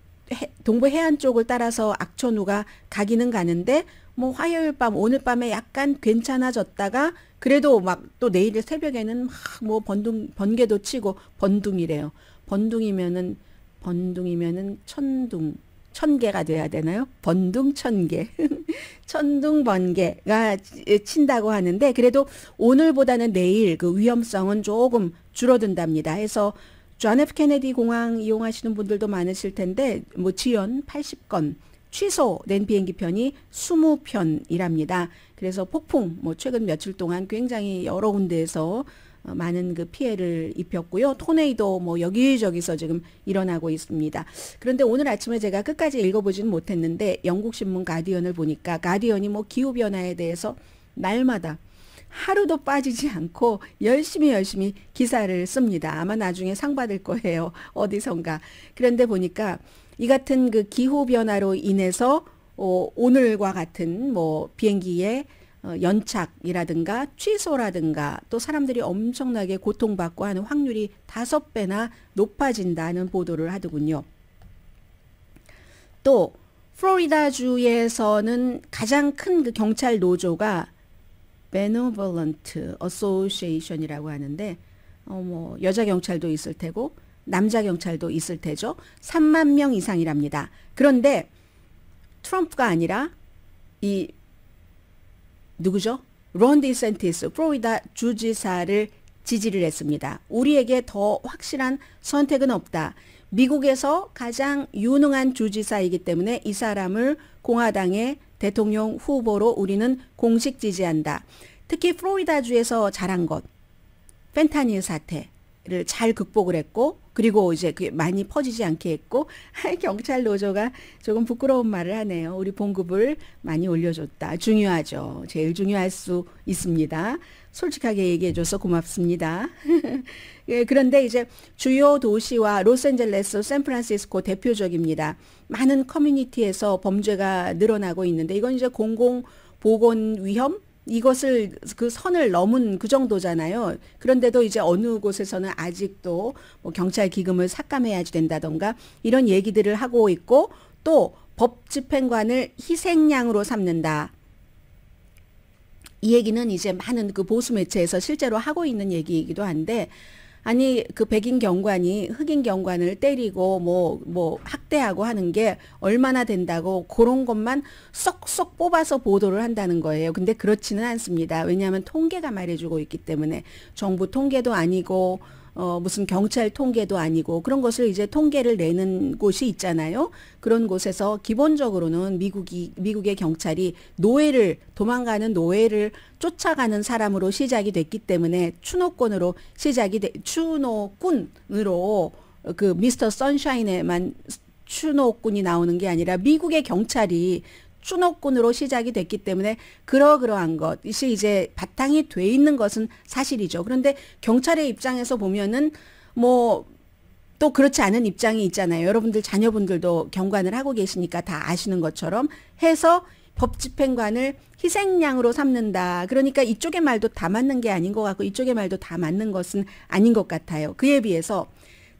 동부 해안 쪽을 따라서 악천후가 가기는 가는데 뭐 화요일 밤 오늘 밤에 약간 괜찮아졌다가 그래도 막 또 내일 새벽에는 막 뭐 번둥 번개도 치고 번둥이래요. 번둥이면은 번둥이면은 천둥 천개가 돼야 되나요? 번둥 천개. (laughs) 천둥 번개가 친다고 하는데 그래도 오늘보다는 내일 그 위험성은 조금 줄어든답니다. 해서 존 F 케네디 공항 이용하시는 분들도 많으실 텐데 뭐 지연 80건 취소된 비행기 편이 20편이랍니다. 그래서 폭풍 뭐 최근 며칠 동안 굉장히 여러 군데에서 어, 많은 그 피해를 입혔고요. 토네이도 뭐 여기저기서 지금 일어나고 있습니다. 그런데 오늘 아침에 제가 끝까지 읽어보지는 못했는데 영국 신문 가디언을 보니까 가디언이 뭐 기후 변화에 대해서 날마다 하루도 빠지지 않고 열심히 열심히 기사를 씁니다. 아마 나중에 상 받을 거예요. 어디선가. 그런데 보니까 이 같은 그 기후 변화로 인해서 어, 오늘과 같은 뭐비행기에 어, 연착이라든가 취소라든가 또 사람들이 엄청나게 고통받고 하는 확률이 다섯 배나 높아진다는 보도를 하더군요. 또 플로리다주에서는 가장 큰 그 경찰 노조가 Benevolent Association이라고 하는데 어뭐 여자 경찰도 있을 테고 남자 경찰도 있을 테죠. 3만 명 이상이랍니다. 그런데 트럼프가 아니라 이 누구죠? 론 디센티스 플로리다 주지사를 지지를 했습니다. 우리에게 더 확실한 선택은 없다. 미국에서 가장 유능한 주지사이기 때문에 이 사람을 공화당에 대통령 후보로 우리는 공식 지지한다. 특히 플로리다주에서 잘한 것, 펜타닐 사태를 잘 극복을 했고, 그리고 이제 그게 많이 퍼지지 않게 했고, (laughs) 경찰 노조가 조금 부끄러운 말을 하네요. 우리 봉급을 많이 올려줬다. 중요하죠. 제일 중요할 수 있습니다. 솔직하게 얘기해줘서 고맙습니다. (laughs) 예, 그런데 이제 주요 도시와 로스앤젤레스, 샌프란시스코 대표적입니다. 많은 커뮤니티에서 범죄가 늘어나고 있는데 이건 이제 공공 보건 위험 이것을 그 선을 넘은 그 정도잖아요. 그런데도 이제 어느 곳에서는 아직도 뭐 경찰 기금을 삭감해야지 된다던가 이런 얘기들을 하고 있고 또 법 집행관을 희생양으로 삼는다. 이 얘기는 이제 많은 그 보수 매체에서 실제로 하고 있는 얘기이기도 한데 아니 그 백인 경관이 흑인 경관을 때리고 뭐뭐 뭐 학대하고 하는 게 얼마나 된다고 그런 것만 쏙쏙 뽑아서 보도를 한다는 거예요. 근데 그렇지는 않습니다. 왜냐하면 통계가 말해주고 있기 때문에 정부 통계도 아니고 어, 무슨 경찰 통계도 아니고 그런 것을 이제 통계를 내는 곳이 있잖아요. 그런 곳에서 기본적으로는 미국이, 미국의 경찰이 노예를, 도망가는 노예를 쫓아가는 사람으로 시작이 됐기 때문에 추노권으로 시작이, 되, 추노꾼으로 그 미스터 선샤인에만 추노꾼이 나오는 게 아니라 미국의 경찰이 추노꾼으로 시작이 됐기 때문에 그러그러한 것이 이제 바탕이 돼 있는 것은 사실이죠. 그런데 경찰의 입장에서 보면은 뭐 또 그렇지 않은 입장이 있잖아요. 여러분들 자녀분들도 경관을 하고 계시니까 다 아시는 것처럼 해서 법 집행관을 희생양으로 삼는다. 그러니까 이쪽의 말도 다 맞는 게 아닌 것 같고 이쪽의 말도 다 맞는 것은 아닌 것 같아요. 그에 비해서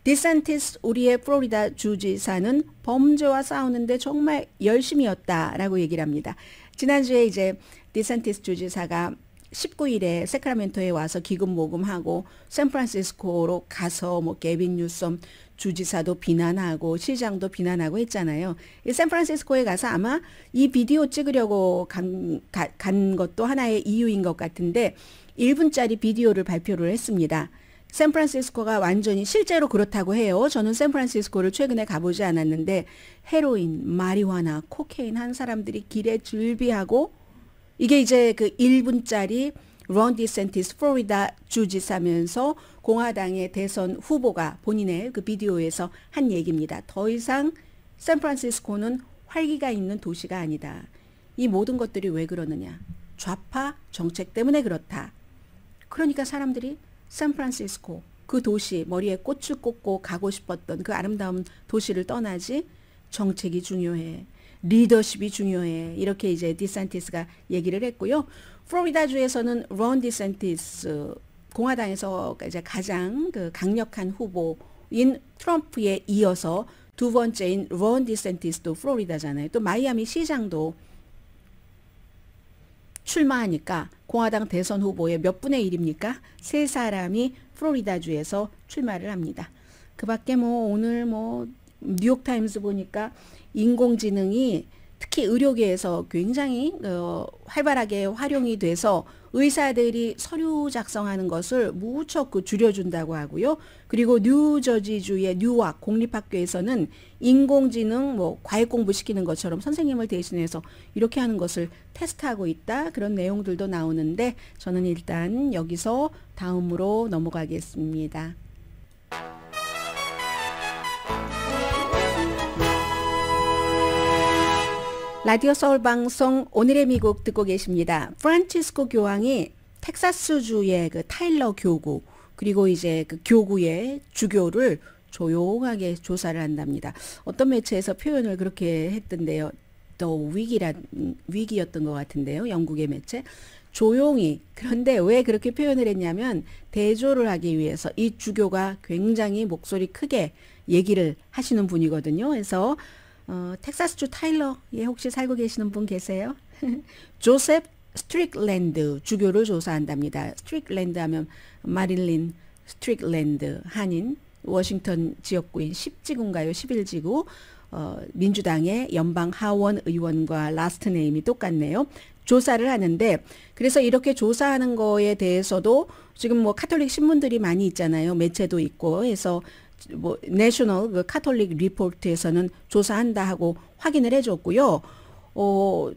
디센티스 우리의 플로리다 주지사는 범죄와 싸우는데 정말 열심이었다라고 얘기를 합니다. 지난주에 이제 디산티스 주지사가 19일에 세크라멘토에 와서 기금 모금하고 샌프란시스코로 가서 뭐 게빈 뉴섬 주지사도 비난하고 시장도 비난하고 했잖아요. 이 샌프란시스코에 가서 아마 이 비디오 찍으려고 간, 가, 간 것도 하나의 이유인 것 같은데 1분짜리 비디오를 발표를 했습니다. 샌프란시스코가 완전히 실제로 그렇다고 해요. 저는 샌프란시스코를 최근에 가보지 않았는데 헤로인, 마리화나, 코케인 한 사람들이 길에 줄비하고 이게 이제 그 1분짜리 론 디센티스 플로리다 주지사면서 공화당의 대선 후보가 본인의 그 비디오에서 한 얘기입니다. 더 이상 샌프란시스코는 활기가 있는 도시가 아니다. 이 모든 것들이 왜 그러느냐. 좌파 정책 때문에 그렇다. 그러니까 사람들이 샌프란시스코 그 도시 머리에 꽃을 꽂고 가고 싶었던 그 아름다운 도시를 떠나지 정책이 중요해. 리더십이 중요해. 이렇게 이제 디센티스가 얘기를 했고요. 플로리다주에서는 론 디산티스 공화당에서 이제 가장 그 강력한 후보인 트럼프에 이어서 두 번째인 론 디센티스도 플로리다잖아요. 또 마이애미 시장도 출마하니까 공화당 대선 후보의 몇 분의 일입니까? 세 사람이 플로리다주에서 출마를 합니다. 그 밖에 뭐 오늘 뭐 뉴욕타임스 보니까 인공지능이 특히 의료계에서 굉장히 어, 활발하게 활용이 돼서 의사들이 서류 작성하는 것을 무척 그 줄여준다고 하고요. 그리고 뉴저지주의 뉴왁 공립학교에서는 인공지능 뭐 과외 공부시키는 것처럼 선생님을 대신해서 이렇게 하는 것을 테스트하고 있다. 그런 내용들도 나오는데 저는 일단 여기서 다음으로 넘어가겠습니다. 라디오 서울 방송 오늘의 미국 듣고 계십니다. 프란치스코 교황이 텍사스주의 그 타일러 교구 그리고 이제 그 교구의 주교를 조용하게 조사를 한답니다. 어떤 매체에서 표현을 그렇게 했던데요. 또 위기라 위기였던 것 같은데요. 영국의 매체 조용히 그런데 왜 그렇게 표현을 했냐면 대조를 하기 위해서 이 주교가 굉장히 목소리 크게 얘기를 하시는 분이거든요. 그래서 어, 텍사스주 타일러에 혹시 살고 계시는 분 계세요? (laughs) 조셉 스트릭랜드 주교를 조사한답니다. 스트릭랜드 하면 마릴린 스트릭랜드 한인 워싱턴 지역구인 10지구인가요? 11지구 어, 민주당의 연방 하원 의원과 라스트 네임이 똑같네요. 조사를 하는데 그래서 이렇게 조사하는 거에 대해서도 지금 뭐 카톨릭 신문들이 많이 있잖아요. 매체도 있고 해서 뭐 내셔널 그 카톨릭 리포트에서는 조사한다 하고 확인을 해줬고요. 어,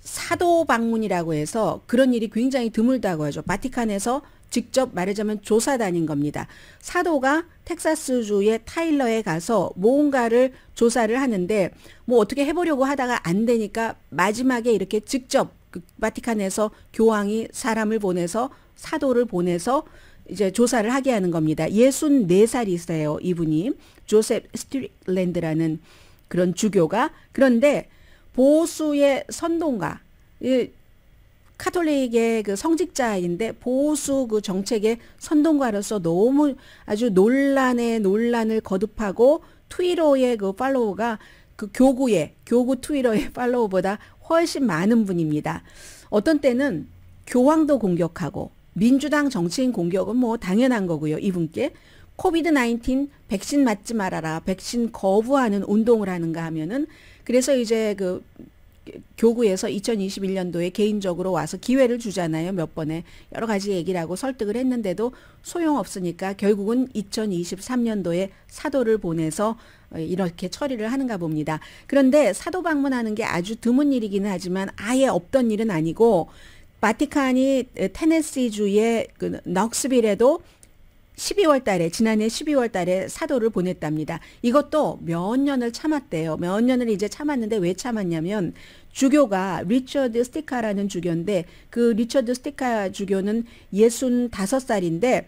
사도 방문이라고 해서 그런 일이 굉장히 드물다고 하죠. 바티칸에서 직접 말하자면 조사단인 겁니다. 사도가 텍사스주의 타일러에 가서 무언가를 조사를 하는데 뭐 어떻게 해보려고 하다가 안 되니까 마지막에 이렇게 직접 그 바티칸에서 교황이 사람을 보내서 사도를 보내서 이제 조사를 하게 하는 겁니다. 64살이세요, 이분이. 조셉 스트릭랜드라는 그런 주교가. 그런데 보수의 선동가, 카톨릭의 그 성직자인데 보수 그 정책의 선동가로서 너무 아주 논란에 논란을 거듭하고 트위로의그 팔로우가 그 교구의 교구 트위로의 (laughs) 팔로우보다 훨씬 많은 분입니다. 어떤 때는 교황도 공격하고 민주당 정치인 공격은 뭐 당연한 거고요. 이분께 코비드 19 백신 맞지 말아라. 백신 거부하는 운동을 하는가 하면은 그래서 이제 그 교구에서 2021년도에 개인적으로 와서 기회를 주잖아요. 몇 번에 여러 가지 얘기를 하고 설득을 했는데도 소용없으니까 결국은 2023년도에 사도를 보내서 이렇게 처리를 하는가 봅니다. 그런데 사도 방문하는 게 아주 드문 일이기는 하지만 아예 없던 일은 아니고 바티칸이 테네시주의 그 넉스빌에도 12월 달에 지난해 12월 달에 사도를 보냈답니다. 이것도 몇 년을 참았대요. 몇 년을 이제 참았는데 왜 참았냐면 주교가 리처드 스티카라는 주교인데 그 리처드 스티카 주교는 65살인데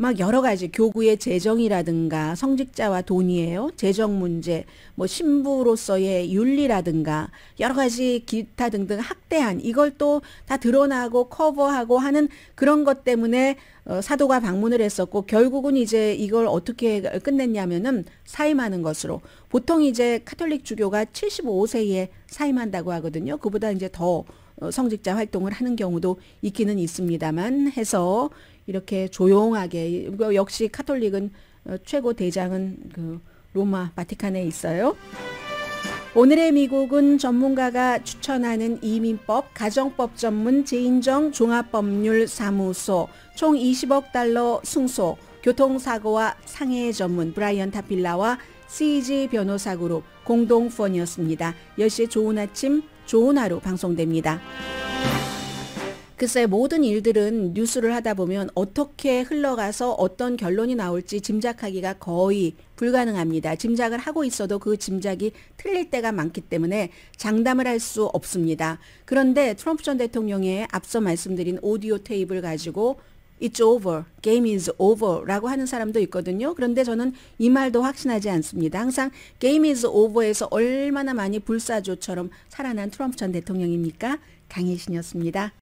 막 여러 가지 교구의 재정이라든가 성직자와 돈이에요. 재정 문제, 뭐 신부로서의 윤리라든가 여러 가지 기타 등등 학대한 이걸 또 다 드러나고 커버하고 하는 그런 것 때문에 어, 사도가 방문을 했었고 결국은 이제 이걸 어떻게 끝냈냐면은 사임하는 것으로 보통 이제 카톨릭 주교가 75세에 사임한다고 하거든요. 그보다 이제 더 어, 성직자 활동을 하는 경우도 있기는 있습니다만 해서 이렇게 조용하게 역시 카톨릭은 어, 최고 대장은 그 로마 바티칸에 있어요. 오늘의 미국은 전문가가 추천하는 이민법, 가정법 전문 제인정 종합법률사무소, 총 20억 달러 승소, 교통사고와 상해 전문 브라이언 타필라와 CG 변호사 그룹 공동 펀이었습니다. 10시 좋은 아침, 좋은 하루 방송됩니다. 글쎄 모든 일들은 뉴스를 하다 보면 어떻게 흘러가서 어떤 결론이 나올지 짐작하기가 거의 불가능합니다. 짐작을 하고 있어도 그 짐작이 틀릴 때가 많기 때문에 장담을 할 수 없습니다. 그런데 트럼프 전 대통령의 앞서 말씀드린 오디오 테이블 가지고 It's over. Game is over. 라고 하는 사람도 있거든요. 그런데 저는 이 말도 확신하지 않습니다. 항상 Game is over에서 얼마나 많이 불사조처럼 살아난 트럼프 전 대통령입니까? 강혜신이었습니다.